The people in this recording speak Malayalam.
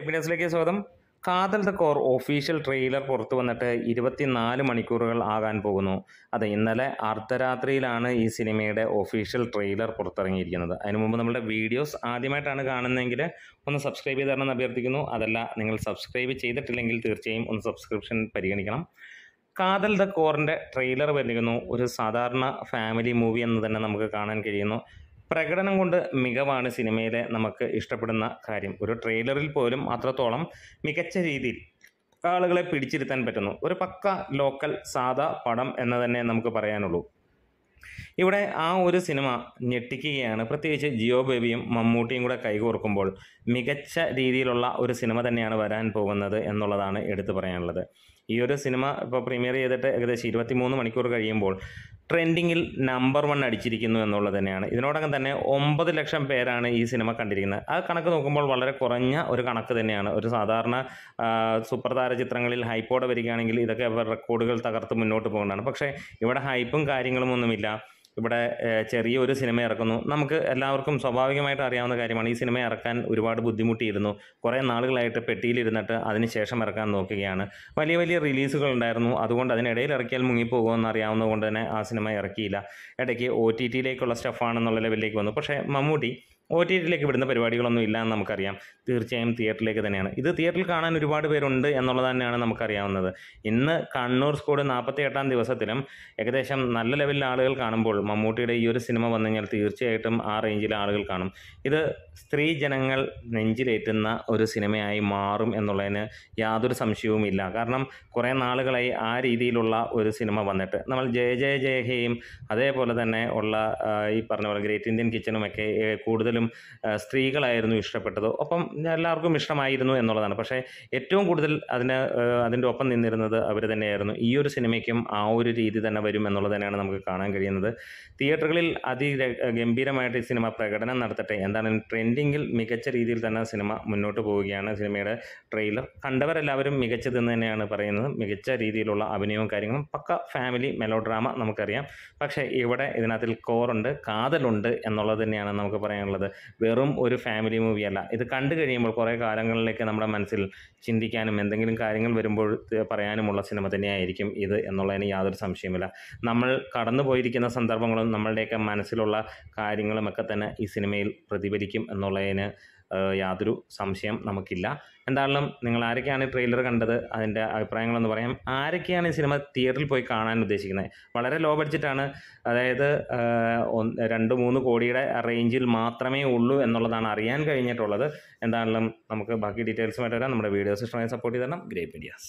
ഹാപ്പിനെസ്സിലേക്ക് സ്വാഗതം കാതൽ ദ കോർ ഒഫീഷ്യൽ ട്രെയിലർ പുറത്തു വന്നിട്ട് ഇരുപത്തിനാല് മണിക്കൂറുകൾ ആകാൻ പോകുന്നു അതെ ഇന്നലെ അർദ്ധരാത്രിയിലാണ് ഈ സിനിമയുടെ ഒഫീഷ്യൽ ട്രെയിലർ പുറത്തിറങ്ങിയിരിക്കുന്നത് അതിന് മുമ്പ് നമ്മുടെ വീഡിയോസ് ആദ്യമായിട്ടാണ് കാണുന്നതെങ്കിൽ ഒന്ന് സബ്സ്ക്രൈബ് തരണം അഭ്യർത്ഥിക്കുന്നു അതല്ല നിങ്ങൾ സബ്സ്ക്രൈബ് ചെയ്തിട്ടില്ലെങ്കിൽ തീർച്ചയായും ഒന്ന് സബ്സ്ക്രിപ്ഷൻ പരിഗണിക്കണം കാതൽ ദ കോറിൻ്റെ ട്രെയിലർ വരുന്നു ഒരു സാധാരണ ഫാമിലി മൂവി എന്ന് തന്നെ നമുക്ക് കാണാൻ കഴിയുന്നു പ്രകടനം കൊണ്ട് മികവാണ് സിനിമയിലെ നമുക്ക് ഇഷ്ടപ്പെടുന്ന കാര്യം ഒരു ട്രെയിലറിൽ പോലും അത്രത്തോളം മികച്ച രീതിയിൽ ആളുകളെ പിടിച്ചിരുത്താൻ പറ്റുന്നു ഒരു പക്ക ലോക്കൽ സാധാ പടം എന്ന് തന്നെ നമുക്ക് പറയാനുള്ളൂ ഇവിടെ ആ ഒരു സിനിമ ഞെട്ടിക്കുകയാണ് പ്രത്യേകിച്ച് ജിയോ ബേബിയും മമ്മൂട്ടിയും കൂടെ കൈകോർക്കുമ്പോൾ മികച്ച രീതിയിലുള്ള ഒരു സിനിമ തന്നെയാണ് വരാൻ പോകുന്നത് എന്നുള്ളതാണ് എടുത്തു പറയാനുള്ളത് ഈ ഒരു സിനിമ ഇപ്പോൾ പ്രീമിയർ ചെയ്തിട്ട് ഏകദേശം ഇരുപത്തി മൂന്ന് മണിക്കൂർ കഴിയുമ്പോൾ ട്രെൻഡിങ്ങിൽ നമ്പർ വൺ അടിച്ചിരിക്കുന്നു എന്നുള്ളത് തന്നെയാണ് ഇതിനോടകം തന്നെ ഒമ്പത് ലക്ഷം പേരാണ് ഈ സിനിമ കണ്ടിരിക്കുന്നത് ആ കണക്ക് നോക്കുമ്പോൾ വളരെ കുറഞ്ഞ ഒരു കണക്ക് തന്നെയാണ് ഒരു സാധാരണ സൂപ്രതാര ചിത്രങ്ങളിൽ ഹൈപ്പോടെ വരികയാണെങ്കിൽ ഇതൊക്കെ റെക്കോർഡുകൾ തകർത്ത് മുന്നോട്ട് പോകുന്നതാണ് പക്ഷേ ഇവിടെ ഹൈപ്പും കാര്യങ്ങളും ഒന്നുമില്ല ഇവിടെ ചെറിയൊരു സിനിമ ഇറക്കുന്നു നമുക്ക് എല്ലാവർക്കും സ്വാഭാവികമായിട്ട് അറിയാവുന്ന കാര്യമാണ് ഈ സിനിമ ഇറക്കാൻ ഒരുപാട് ബുദ്ധിമുട്ടിയിരുന്നു കുറേ നാളുകളായിട്ട് പെട്ടിയിലിരുന്നിട്ട് അതിന് ശേഷം ഇറക്കാൻ നോക്കുകയാണ് വലിയ വലിയ റിലീസുകൾ ഉണ്ടായിരുന്നു അതുകൊണ്ട് അതിനിടയിൽ ഇറക്കിയാൽ മുങ്ങിപ്പോകുമെന്ന് അറിയാവുന്നതുകൊണ്ട് തന്നെ ആ സിനിമ ഇറക്കിയില്ല ഇടയ്ക്ക് ഒ ടി ടിയിലേക്കുള്ള സ്റ്റഫാണെന്നുള്ള ലെവലിലേക്ക് വന്നു പക്ഷേ മമ്മൂട്ടി ഒ ടി ടിയിലേക്ക് വിടുന്ന പരിപാടികളൊന്നും ഇല്ല എന്ന് നമുക്കറിയാം തീർച്ചയായും തിയേറ്ററിലേക്ക് തന്നെയാണ് ഇത് തിയേറ്ററിൽ കാണാൻ ഒരുപാട് പേരുണ്ട് എന്നുള്ളത് തന്നെയാണ് നമുക്കറിയാവുന്നത് ഇന്ന് കണ്ണൂർ സ്കൂഡ് നാൽപ്പത്തി എട്ടാം ദിവസത്തിലും ഏകദേശം നല്ല ലെവലിൽ ആളുകൾ കാണുമ്പോൾ മമ്മൂട്ടിയുടെ ഈ ഒരു സിനിമ വന്നു കഴിഞ്ഞാൽ തീർച്ചയായിട്ടും ആ റേഞ്ചിൽ ആളുകൾ കാണും ഇത് സ്ത്രീ ജനങ്ങൾ നെഞ്ചിലേറ്റുന്ന ഒരു സിനിമയായി മാറും എന്നുള്ളതിന് യാതൊരു സംശയവുമില്ല കാരണം കുറേ നാളുകളായി ആ രീതിയിലുള്ള ഒരു സിനിമ വന്നിട്ട് നമ്മൾ ജയ ജയ ജയഹയും അതേപോലെ തന്നെ ഉള്ള ഈ പറഞ്ഞ പോലെ ഗ്രേറ്റ് ഇന്ത്യൻ ഒക്കെ കൂടുതൽ പോലും സ്ത്രീകളായിരുന്നു ഇഷ്ടപ്പെട്ടത് ഒപ്പം എല്ലാവർക്കും ഇഷ്ടമായിരുന്നു എന്നുള്ളതാണ് പക്ഷേ ഏറ്റവും കൂടുതൽ അതിന് അതിൻ്റെ ഒപ്പം നിന്നിരുന്നത് അവർ തന്നെയായിരുന്നു ഈ ഒരു സിനിമയ്ക്കും ആ ഒരു രീതി തന്നെ വരും എന്നുള്ളത് തന്നെയാണ് നമുക്ക് കാണാൻ കഴിയുന്നത് തിയേറ്ററുകളിൽ അതി ഗംഭീരമായിട്ട് ഈ സിനിമ പ്രകടനം നടത്തട്ടെ എന്താണ് ട്രെൻഡിങ്ങിൽ മികച്ച രീതിയിൽ തന്നെ സിനിമ മുന്നോട്ട് പോവുകയാണ് സിനിമയുടെ ട്രെയിലർ കണ്ടവരെല്ലാവരും മികച്ചതെന്ന് തന്നെയാണ് പറയുന്നത് മികച്ച രീതിയിലുള്ള അഭിനയവും കാര്യങ്ങളും പക്ക ഫാമിലി മെലോ ഡ്രാമ നമുക്കറിയാം പക്ഷേ ഇവിടെ ഇതിനകത്തിൽ കോറുണ്ട് കാതലുണ്ട് എന്നുള്ളത് തന്നെയാണ് നമുക്ക് പറയാനുള്ളത് വെറും ഒരു ഫാമിലി മൂവി അല്ല ഇത് കണ്ടു കഴിയുമ്പോൾ കുറേ കാലങ്ങളിലേക്ക് നമ്മുടെ മനസ്സിൽ ചിന്തിക്കാനും എന്തെങ്കിലും കാര്യങ്ങൾ വരുമ്പോൾ പറയാനുമുള്ള സിനിമ തന്നെയായിരിക്കും ഇത് എന്നുള്ളതിന് യാതൊരു സംശയമില്ല നമ്മൾ കടന്നു പോയിരിക്കുന്ന സന്ദർഭങ്ങളും നമ്മളുടെയൊക്കെ മനസ്സിലുള്ള കാര്യങ്ങളുമൊക്കെ തന്നെ ഈ സിനിമയിൽ പ്രതിഫലിക്കും എന്നുള്ളതിന് യാതൊരു സംശയം നമുക്കില്ല എന്തായാലും നിങ്ങൾ ആരൊക്കെയാണ് ട്രെയിലർ കണ്ടത് അതിൻ്റെ അഭിപ്രായങ്ങളെന്ന് പറയാം ആരൊക്കെയാണ് ഈ സിനിമ തിയേറ്ററിൽ പോയി കാണാൻ ഉദ്ദേശിക്കുന്നത് വളരെ ലോ ബഡ്ജറ്റാണ് അതായത് രണ്ട് മൂന്ന് കോടിയുടെ റേഞ്ചിൽ മാത്രമേ ഉള്ളൂ എന്നുള്ളതാണ് അറിയാൻ കഴിഞ്ഞിട്ടുള്ളത് എന്തായാലും നമുക്ക് ബാക്കി ഡീറ്റെയിൽസുമായിട്ട് വരാം നമ്മുടെ വീഡിയോസ് ഇഷ്ടമായി സപ്പോർട്ട് ചെയ്ത് തരണം ഗ്രേറ്റ് മീഡിയാസ്